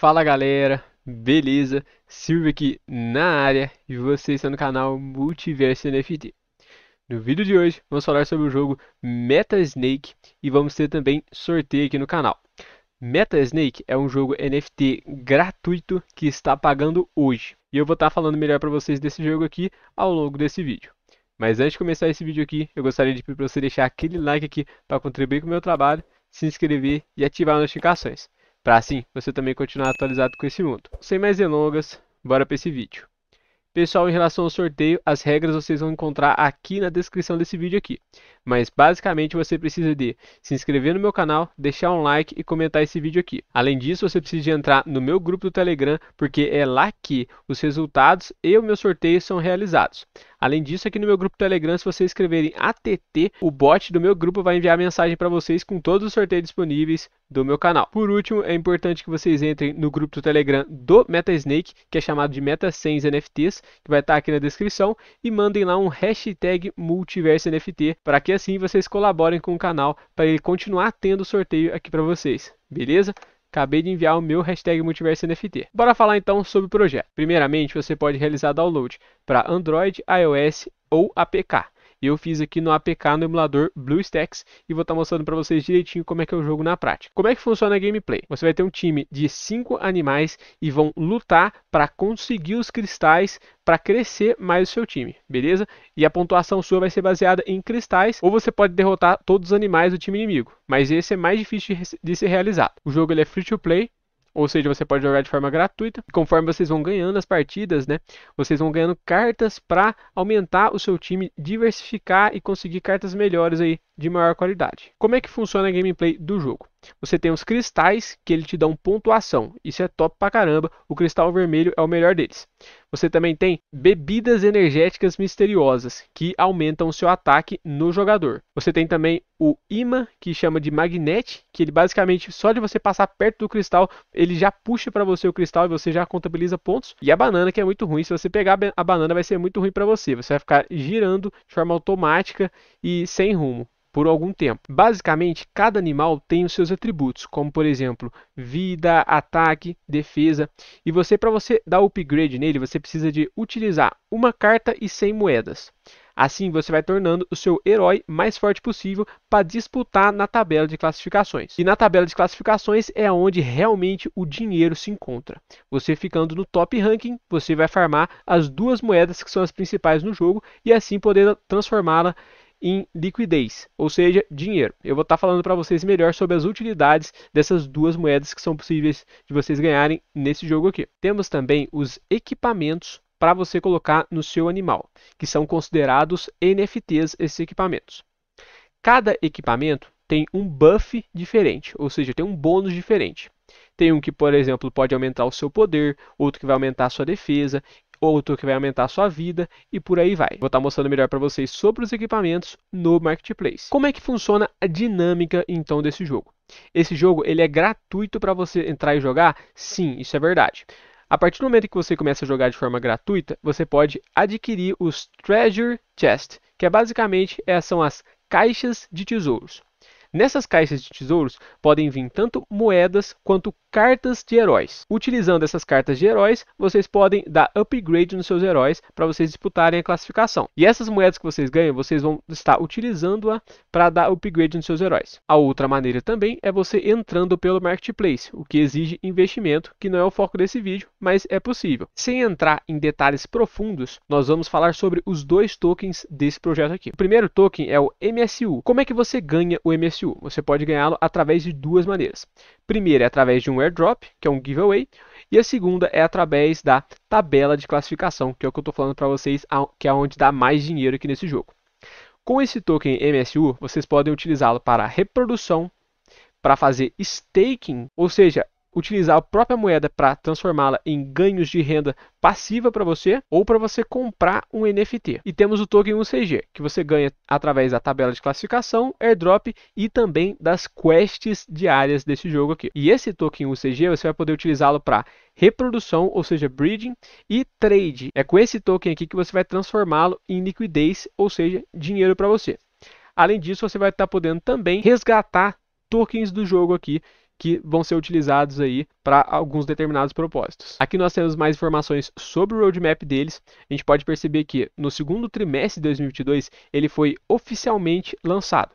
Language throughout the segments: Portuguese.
Fala galera, beleza? Silvio aqui na área e vocês está no canal Multiverso NFT. No vídeo de hoje vamos falar sobre o jogo Meta Snake e vamos ter também sorteio aqui no canal. Meta Snake é um jogo NFT gratuito que está pagando hoje e eu vou estar falando melhor para vocês desse jogo aqui ao longo desse vídeo. Mas antes de começar esse vídeo aqui, eu gostaria de pedir para você deixar aquele like aqui para contribuir com o meu trabalho, se inscrever e ativar as notificações para assim você também continuar atualizado com esse mundo. Sem mais delongas, bora para esse vídeo. Pessoal, em relação ao sorteio, as regras vocês vão encontrar aqui na descrição desse vídeo aqui. Mas basicamente você precisa de se inscrever no meu canal, deixar um like e comentar esse vídeo aqui. Além disso, você precisa de entrar no meu grupo do Telegram, porque é lá que os resultados e o meu sorteio são realizados. Além disso, aqui no meu grupo Telegram, se vocês escreverem ATT, o bot do meu grupo vai enviar mensagem para vocês com todos os sorteios disponíveis do meu canal. Por último, é importante que vocês entrem no grupo do Telegram do MetaSnake, que é chamado de Meta 100 NFTs, que vai estar tá aqui na descrição, e mandem lá um hashtag NFT, para que assim vocês colaborem com o canal, para ele continuar tendo sorteio aqui para vocês. Beleza? Acabei de enviar o meu hashtag Multiverso NFT. Bora falar então sobre o projeto. Primeiramente, você pode realizar download para Android, iOS ou APK. E eu fiz aqui no APK no emulador BlueStacks e vou estar tá mostrando para vocês direitinho como é que é o jogo na prática. Como é que funciona a gameplay? Você vai ter um time de 5 animais e vão lutar para conseguir os cristais para crescer mais o seu time, beleza? E a pontuação sua vai ser baseada em cristais, ou você pode derrotar todos os animais do time inimigo, mas esse é mais difícil de ser realizado. O jogo ele é free to play, ou seja, você pode jogar de forma gratuita. Conforme vocês vão ganhando as partidas, né? Vocês vão ganhando cartas para aumentar o seu time, diversificar e conseguir cartas melhores aí de maior qualidade. Como é que funciona a gameplay do jogo? Você tem os cristais que ele te dão pontuação. Isso é top pra caramba. O cristal vermelho é o melhor deles. Você também tem bebidas energéticas misteriosas que aumentam o seu ataque no jogador. Você tem também o imã que chama de magnete, que ele basicamente só de você passar perto do cristal, ele já puxa para você o cristal e você já contabiliza pontos. E a banana que é muito ruim, se você pegar a banana vai ser muito ruim para você. Você vai ficar girando de forma automática e sem rumo por algum tempo. Basicamente, cada animal tem os seus atributos, como por exemplo, vida, ataque, defesa, e você para você dar upgrade nele, você precisa de utilizar uma carta e 100 moedas. Assim, você vai tornando o seu herói mais forte possível para disputar na tabela de classificações. E na tabela de classificações é onde realmente o dinheiro se encontra. Você ficando no top ranking, você vai farmar as duas moedas que são as principais no jogo e assim poder transformá-la em liquidez, ou seja, dinheiro. Eu vou estar tá falando para vocês melhor sobre as utilidades dessas duas moedas que são possíveis de vocês ganharem nesse jogo aqui. Temos também os equipamentos para você colocar no seu animal, que são considerados NFTs esses equipamentos. Cada equipamento tem um buff diferente, ou seja, tem um bônus diferente. Tem um que, por exemplo, pode aumentar o seu poder, outro que vai aumentar a sua defesa, outro que vai aumentar a sua vida e por aí vai. Vou estar tá mostrando melhor para vocês sobre os equipamentos no Marketplace. Como é que funciona a dinâmica então desse jogo? Esse jogo ele é gratuito para você entrar e jogar? Sim, isso é verdade. A partir do momento que você começa a jogar de forma gratuita, você pode adquirir os Treasure Chest, que é basicamente é, são as caixas de tesouros. Nessas caixas de tesouros podem vir tanto moedas quanto cartas de heróis. Utilizando essas cartas de heróis, vocês podem dar upgrade nos seus heróis para vocês disputarem a classificação. E essas moedas que vocês ganham, vocês vão estar utilizando-a para dar upgrade nos seus heróis. A outra maneira também é você entrando pelo marketplace, o que exige investimento, que não é o foco desse vídeo, mas é possível. Sem entrar em detalhes profundos, nós vamos falar sobre os dois tokens desse projeto aqui. O primeiro token é o MSU. Como é que você ganha o MSU? Você pode ganhá-lo através de duas maneiras. Primeiro é através de um airdrop, que é um giveaway, e a segunda é através da tabela de classificação, que é o que eu estou falando para vocês, que é onde dá mais dinheiro aqui nesse jogo. Com esse token MSU, vocês podem utilizá-lo para reprodução, para fazer staking, ou seja, utilizar a própria moeda para transformá-la em ganhos de renda passiva para você ou para você comprar um NFT. E temos o token UCG, que você ganha através da tabela de classificação, airdrop e também das quests diárias desse jogo aqui. E esse token UCG você vai poder utilizá-lo para reprodução, ou seja, breeding e trade. É com esse token aqui que você vai transformá-lo em liquidez, ou seja, dinheiro para você. Além disso, você vai estar tá podendo também resgatar tokens do jogo aqui que vão ser utilizados aí para alguns determinados propósitos. Aqui nós temos mais informações sobre o roadmap deles. A gente pode perceber que no segundo trimestre de 2022 ele foi oficialmente lançado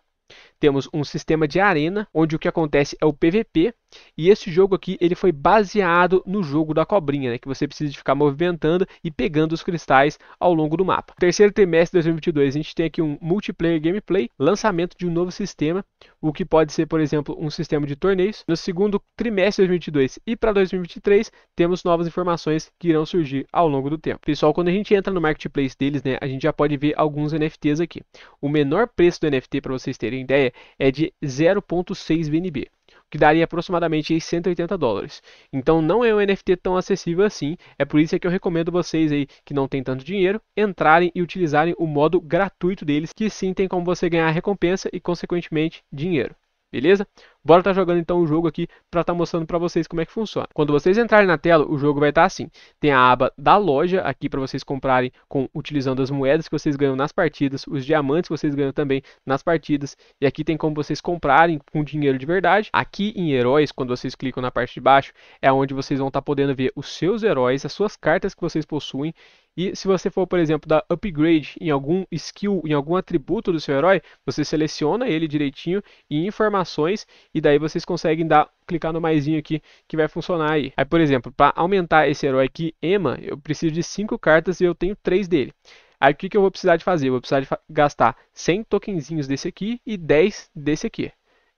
temos um sistema de arena, onde o que acontece é o PVP, e esse jogo aqui ele foi baseado no jogo da cobrinha, né, que você precisa de ficar movimentando e pegando os cristais ao longo do mapa. Terceiro trimestre de 2022, a gente tem aqui um multiplayer gameplay, lançamento de um novo sistema, o que pode ser, por exemplo, um sistema de torneios. No segundo trimestre de 2022 e para 2023, temos novas informações que irão surgir ao longo do tempo. Pessoal, quando a gente entra no marketplace deles, né, a gente já pode ver alguns NFTs aqui. O menor preço do NFT, para vocês terem ideia, é de 0.6 BNB, o que daria aproximadamente 180 dólares. Então não é um NFT tão acessível assim, é por isso que eu recomendo vocês aí que não tem tanto dinheiro entrarem e utilizarem o modo gratuito deles, que sim tem como você ganhar recompensa e consequentemente dinheiro. Beleza? Bora estar tá jogando então o jogo aqui para estar tá mostrando para vocês como é que funciona. Quando vocês entrarem na tela, o jogo vai estar tá assim. Tem a aba da loja aqui para vocês comprarem com utilizando as moedas que vocês ganham nas partidas, os diamantes que vocês ganham também nas partidas. E aqui tem como vocês comprarem com dinheiro de verdade. Aqui em heróis, quando vocês clicam na parte de baixo, é onde vocês vão estar tá podendo ver os seus heróis, as suas cartas que vocês possuem e se você for, por exemplo, dar upgrade em algum skill, em algum atributo do seu herói, você seleciona ele direitinho e informações e daí vocês conseguem dar clicar no maisinho aqui que vai funcionar aí. Aí, por exemplo, para aumentar esse herói aqui, Ema, eu preciso de 5 cartas e eu tenho 3 dele. Aí o que, que eu vou precisar de fazer? Eu vou precisar de gastar 100 tokenzinhos desse aqui e 10 desse aqui.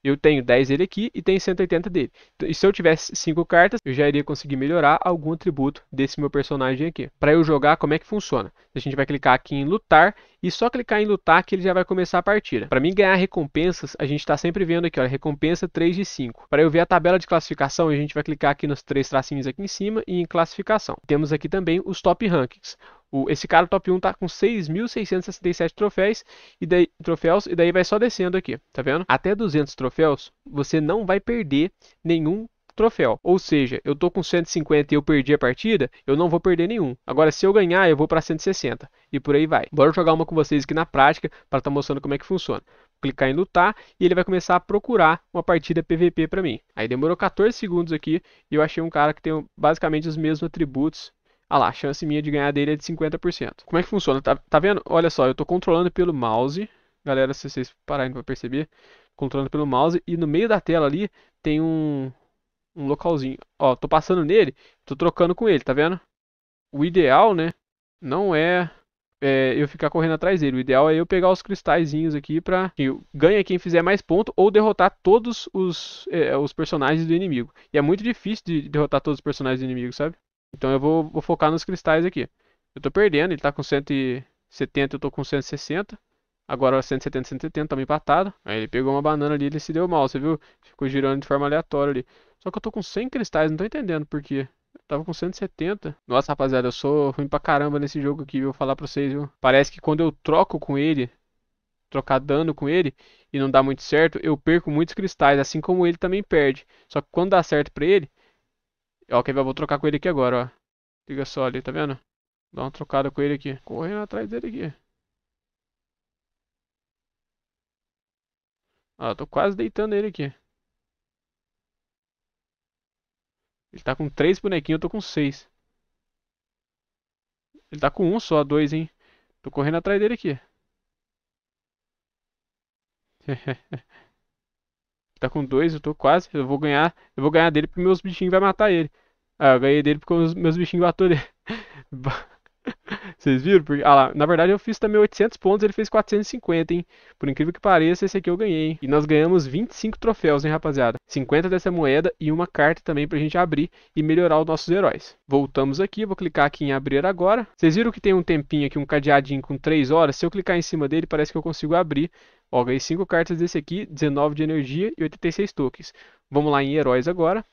Eu tenho 10 dele aqui e tenho 180 dele. Então, e se eu tivesse 5 cartas, eu já iria conseguir melhorar algum atributo desse meu personagem aqui. Para eu jogar, como é que funciona? A gente vai clicar aqui em lutar e só clicar em lutar que ele já vai começar a partida. Para mim ganhar recompensas, a gente está sempre vendo aqui, olha, recompensa 3 de 5. Para eu ver a tabela de classificação, a gente vai clicar aqui nos três tracinhos aqui em cima e em classificação. Temos aqui também os top rankings. O, esse cara top 1 tá com 6.667 troféus e daí troféus e daí vai só descendo aqui, tá vendo? Até 200 troféus, você não vai perder nenhum troféu. Ou seja, eu tô com 150 e eu perdi a partida, eu não vou perder nenhum. Agora, se eu ganhar, eu vou para 160 e por aí vai. Bora jogar uma com vocês aqui na prática para estar tá mostrando como é que funciona. Clicar em lutar tá e ele vai começar a procurar uma partida PVP para mim. Aí demorou 14 segundos aqui e eu achei um cara que tem basicamente os mesmos atributos ah lá, a chance minha de ganhar dele é de 50%. Como é que funciona? Tá, tá vendo? Olha só, eu estou controlando pelo mouse. Galera, se vocês pararem pra perceber, controlando pelo mouse. E no meio da tela ali tem um, um localzinho. Ó, tô passando nele, tô trocando com ele, tá vendo? O ideal, né, não é, é eu ficar correndo atrás dele. O ideal é eu pegar os cristalzinhos aqui pra... ganha quem fizer mais ponto ou derrotar todos os, é, os personagens do inimigo. E é muito difícil de derrotar todos os personagens do inimigo, sabe? Então eu vou, vou focar nos cristais aqui. Eu estou perdendo, ele está com 170, eu estou com 160. Agora 170, 170, tá empatado. Aí ele pegou uma banana ali, ele se deu mal, você viu? Ficou girando de forma aleatória ali. Só que eu tô com 100 cristais, não tô entendendo por quê. Eu tava com 170. Nossa, rapaziada, eu sou ruim pra caramba nesse jogo aqui, eu Vou falar pra vocês, viu? Parece que quando eu troco com ele, trocar dano com ele, e não dá muito certo, eu perco muitos cristais, assim como ele também perde. Só que quando dá certo pra ele, Ó, quer ver? Eu vou trocar com ele aqui agora, ó. Liga só ali, tá vendo? Dá uma trocada com ele aqui. Correndo atrás dele aqui. Ó, tô quase deitando ele aqui. Ele tá com três bonequinhos, eu tô com seis. Ele tá com um só, dois, hein? Tô correndo atrás dele aqui. Tá com dois, eu tô quase. Eu vou ganhar. Eu vou ganhar dele porque meus bichinhos vai matar ele. Ah, eu ganhei dele porque os meus bichinhos matou ele. Vocês viram? Porque, ah lá, na verdade eu fiz também 800 pontos, ele fez 450, hein? Por incrível que pareça, esse aqui eu ganhei, hein? E nós ganhamos 25 troféus, hein, rapaziada? 50 dessa moeda e uma carta também pra gente abrir e melhorar os nossos heróis. Voltamos aqui, vou clicar aqui em abrir agora. Vocês viram que tem um tempinho aqui, um cadeadinho com 3 horas? Se eu clicar em cima dele, parece que eu consigo abrir Ó, ganhei 5 cartas desse aqui, 19 de energia e 86 tokens. Vamos lá em heróis agora.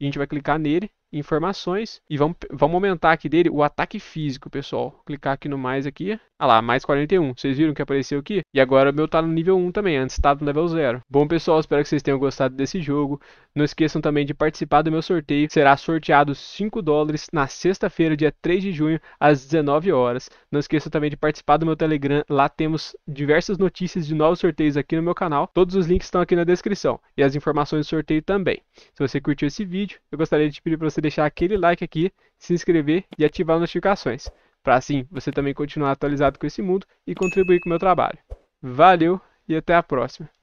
A gente vai clicar nele, informações, e vamos, vamos aumentar aqui dele o ataque físico, pessoal. Clicar aqui no mais aqui, ah lá, mais 41. Vocês viram que apareceu aqui? E agora o meu tá no nível 1 também, antes tá no level 0. Bom pessoal, espero que vocês tenham gostado desse jogo. Não esqueçam também de participar do meu sorteio. Será sorteado 5 dólares na sexta-feira, dia 3 de junho, às 19 horas. Não esqueçam também de participar do meu Telegram. Lá temos diversas notícias de novos sorteios aqui no meu canal. Todos os links estão aqui na descrição. E as informações do sorteio também. Se você curtiu esse vídeo, eu gostaria de pedir para você deixar aquele like aqui, se inscrever e ativar as notificações para assim você também continuar atualizado com esse mundo e contribuir com o meu trabalho. Valeu e até a próxima!